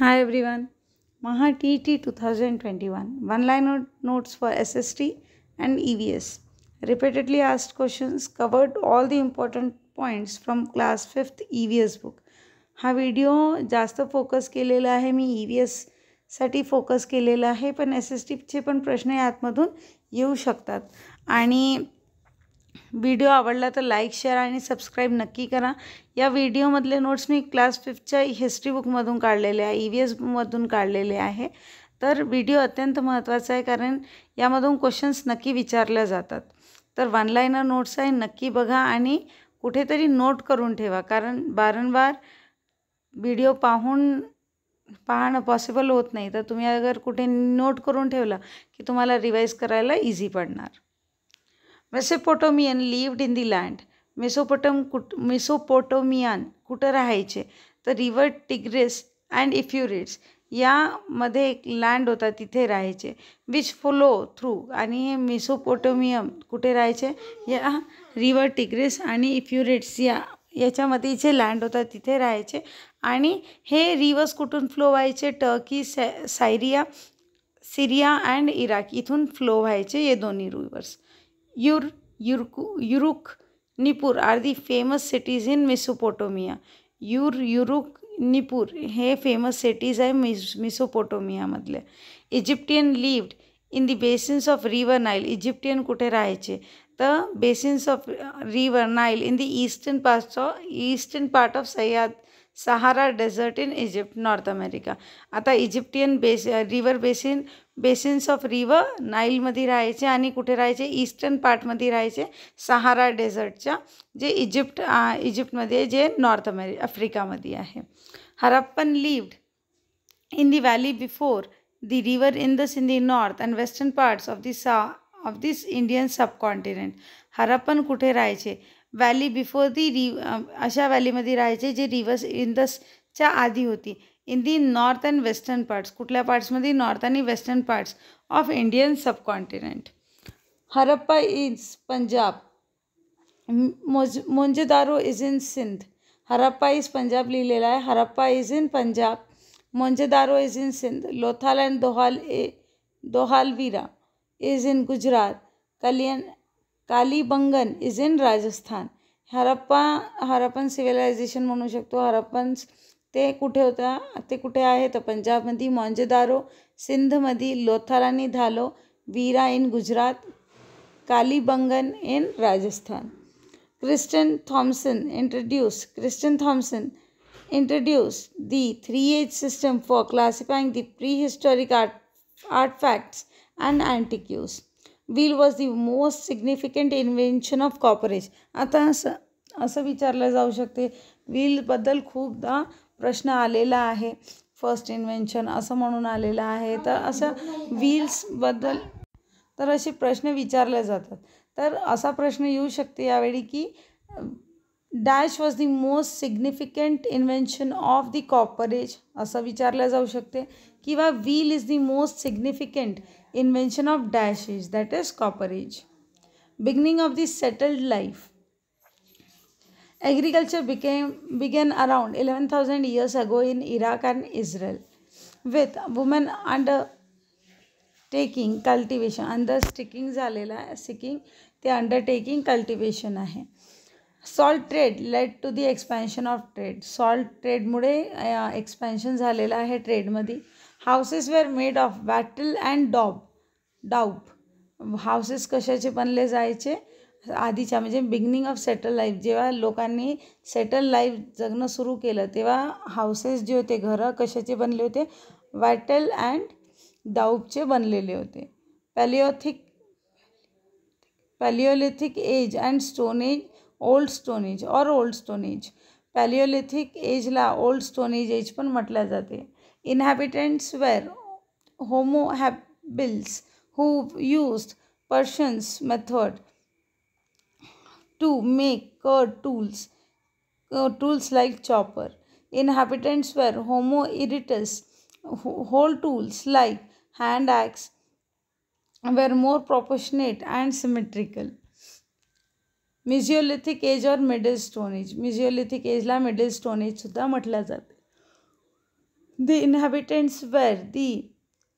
High everyone Maha T T two thousand twenty one one line notes for S S T and E V S repeatedly asked questions covered all the important points from class fifth E V S book हा video जास्त focus केलेला आहे मी E V एससाठी focus केलेला आहे पण S S टीचे पण प्रश्न यातमधून येऊ शकतात आणि व्हिडिओ आवडला तर लाईक शेअर आणि सबस्क्राईब नक्की करा या व्हिडिओमधले नोट्स मी क्लास फिफ्थच्या हिस्ट्री बुकमधून काढलेले आहे ई e व्ही एसमधून काढलेले आहे तर व्हिडिओ अत्यंत महत्त्वाचा आहे कारण यामधून क्वेश्चन्स नक्की विचारल्या जातात तर वन लाईनर नोट्स आहे नक्की बघा आणि कुठेतरी नोट करून ठेवा कारण वारंवार व्हिडिओ पाहून पाहणं पॉसिबल होत नाही तर तुम्ही अगर कुठे नोट करून ठेवला की तुम्हाला रिवाईज करायला इझी पडणार Mesopotamian lived in the land Mesopotamia कुट मेसोपोटोमियन कुठं राहायचे तर रिव्हर टिग्रेस अँड इफ्युरिट्स यामध्ये एक लँड होता तिथे राहायचे विच फ्लो थ्रू आणि हे मेसोपोटोमियम कुठे राहायचे या रिवर टिग्रेस आणि इफ्युरेट्स या याच्यामध्ये जे लँड होता तिथे राहायचे आणि हे रिवर्स कुठून फ्लो व्हायचे टर्की सॅ सायरिया सिरिया अँड इराक इथून फ्लो व्हायचे हे दोन्ही rivers Ur Uruk Uruk Nippur are the famous cities in Mesopotamia Ur Uruk Nippur हे फेमस सिटीज आहे मिस मिसोपोटोमियामधल्या Egyptian lived in the basins of river Nile Egyptian कुठे राहायचे तर basins of river Nile in the eastern part of eastern part of सह्याद Sahara desert in Egypt north America आता Egyptian base river basin basins of river नाईलमध्ये राहायचे आणि कुठे राहायचे ईस्टर्न पार्टमध्ये राहायचे सहारा डेझर्टच्या जे इजिप्त इजिप्तमध्ये जे नॉर्थ अमेरि आफ्रिकामध्ये आहे Harappan lived the valley before the river in the the सिंधी north and western parts of the सा of this Indian subcontinent Harappan कुठे राहायचे व्हॅली बिफोर दी रिव अशा व्हॅलीमध्ये राहायचे जे रिवर्स इंदसच्या आधी होती the north and western parts कुछ पार्ट्स पार्ट्समध्ये north and western parts of Indian subcontinent Harappa is Punjab Mohenjodaro is in Sindh Harappa is Punjab लिहिलेला है Harappa is in Punjab Mohenjodaro is in Sindh Lothal and दोहाल ए दोहालवीरा इज इन गुजरात कलियन Kalibangan is in Rajasthan Harappa Harappan civilization मनू शको हरप्पन ते कुठे होता ते कुठे आहे तर पंजाबमध्ये मॉंजेदारो सिंधमध्ये लोथारानी Dholavira in Gujarat Kalibangan in Rajasthan Christian Thomsen introduce Christian Thomsen age system for classifying the prehistoric art artefacts and antiques wheel was the most significant invention of copper age आता असं असं विचारलं जाऊ शकते व्हीलबद्दल खूपदा प्रश्न आलेला आहे फर्स्ट इन्व्हेन्शन असं म्हणून आलेलं आहे तर असं व्हील्सबद्दल तर असे प्रश्न विचारले जातात तर असा प्रश्न येऊ शकते यावेळी की dash was the most significant invention of the copper age असं विचारलं जाऊ शकते किंवा wheel is the most significant invention of dash is that is copper age beginning of the settled life Agriculture became, began around 11,000 years ago in Iraq and Israel with women under cultivation. झालेलं झालेला सिकिंग ते undertaking cultivation आहे salt trade led to the expansion of trade salt ट्रेडमुळे expansion झालेलं आहे ट्रेडमध्ये houses were made of wattle and daub daub houses कशाचे बनले जायचे आधीच्या म्हणजे बिगनिंग ऑफ सेटल लाईफ जेव्हा लोकांनी सेटल लाईफ जगणं सुरू केलं तेव्हा हाऊसेस जे होते घरं कशाचे बनले होते वायटल अँड दाऊबचे बनलेले होते palaeolithic palaeolithic age and stone age old stone age और ओल्ड स्टोन एज पॅलिओलिथिक एजला ओल्ड स्टोन एज एज पण म्हटल्या जाते इनहॅबिटंट्स वेअर होमोहॅबिल्स हूप who used percussion method to make tools, tools like chopper. Inhabitants were homo erectus. Whole tools like hand axes were more proportionate and symmetrical. Mesolithic age or middle stone age. Mesolithic age la middle stone age chuta matla jate. The inhabitants were the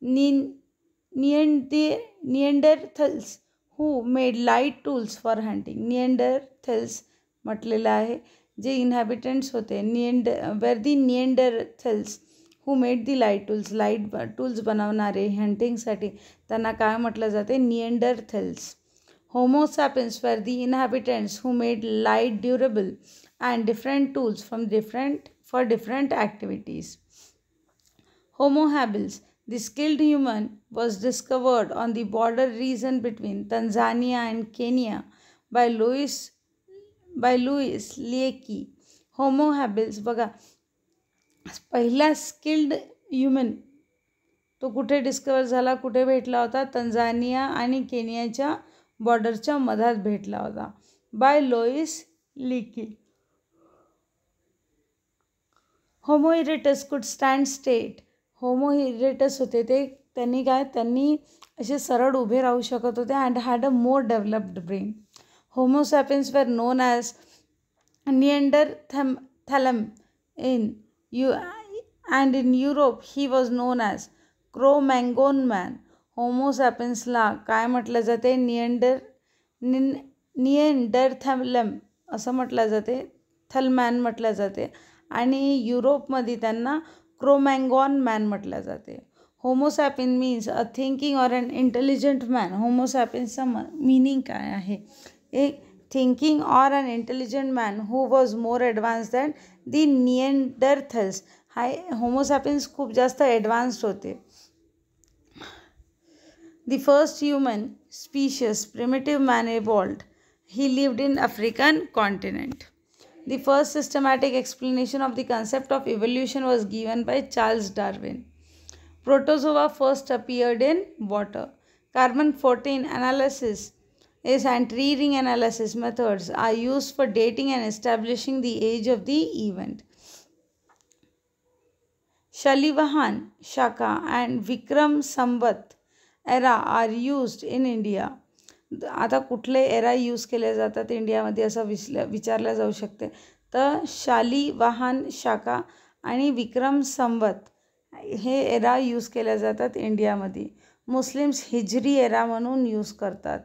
Neanderthals. Who made light tools for hunting Neanderthals म्हटलेलं आहे जे inhabitants होते निएंड were the Neanderthals who made the light tools light tools बनवणारे हंटिंगसाठी त्यांना काय म्हटलं जाते Neanderthals Homo sapiens were the inhabitants who made light durable and different tools from different for different activities Homo habilis The skilled human was discovered on the border region between Tanzania and Kenya by Louis bye Lewis Leakey. Homo habilis बघा पहिला skilled human तो कुठे डिस्कवर झाला कुठे भेटला होता Tanzania आणि केनियाच्या बॉर्डरच्या मधात भेटला होता बाय लोईस लिकी होमो इरेटस कुड स्टँड स्टेट होमोहिरेटस होते ते त्यांनी काय त्यांनी असे सरळ उभे राहू शकत होते and had a more developed brain Homo sapiens were known as Neanderthal in यू and in Europe he was known as Cro-Magnon man होमोसॅपिन्सला काय म्हटलं जाते नियंडर निन निएंडर थॅलम असं म्हटलं जाते थलमॅन म्हटलं जाते आणि युरोपमध्ये त्यांना क्रोमँगॉन मॅन म्हटल्या जाते Homo sapien means a thinking or an intelligent man होमोसॅपिनचा म मिनिंग काय आहे एक thinking or an intelligent man who was more advance than the Neanderthals हाय होमोसॅपिन्स खूप जास्त ॲडव्हान्स्ड होते the first human species primitive man evolved he lived in African continent The first systematic explanation of the concept of evolution was given by Charles Darwin. Protozoa first appeared in water. Carbon 14 analysis is and analysis methods are used for dating and establishing the age of the event. Shalivahan, Shaka and Vikram Samvat era are used in India. आता कुठले era use केले जातात इंडियामध्ये असं विचल्या विचारलं जाऊ शकते तर शाली वाहन शाखा आणि विक्रम संवत हे एरा यूज केल्या जातात इंडियामध्ये मुस्लिम्स हिजरी एरा म्हणून यूज करतात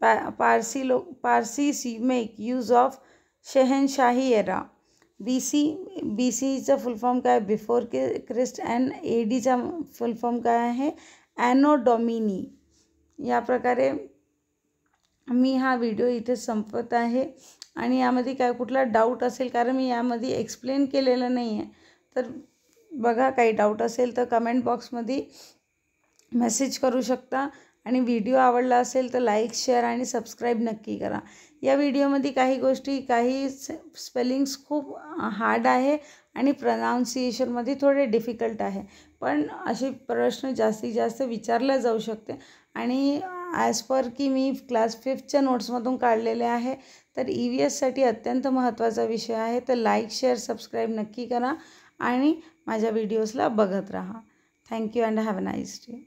पा पारसी लोक पारसी सी मेक यूज ऑफ शहनशाही एरा बी सी बी सीचं फुलफॉर्म काय बिफोर के क्रिस्ट अँड ए डीचा फुलफॉर्म काय आहे ॲनो डॉमिनी या प्रकारे मी हा व्हिडिओ इथे संपत आहे आणि यामध्ये काय कुठला डाऊट असेल कारण मी यामध्ये एक्सप्लेन केलेलं नाही आहे तर बघा काही डाऊट असेल तर कमेंट बॉक्समध्ये मेसेज करू शकता आणि व्हिडिओ आवडला असेल तर लाईक शेअर आणि सबस्क्राईब नक्की करा या व्हिडिओमध्ये काही गोष्टी काही स्पेलिंग्स खूप हार्ड आहे आणि प्रनाऊन्सिएशनमध्ये थोडे डिफिकल्ट आहे पण असे प्रश्न जास्तीत जास्त विचारले जाऊ शकते आणि ॲज पर की मी क्लास फिफ्थच्या नोट्समधून काढलेले आहे तर ई e व्ही एससाठी अत्यंत महत्त्वाचा विषय आहे तर लाईक शेअर सबस्क्राईब नक्की करा आणि माझ्या व्हिडिओजला बघत राहा thank you and have a nice day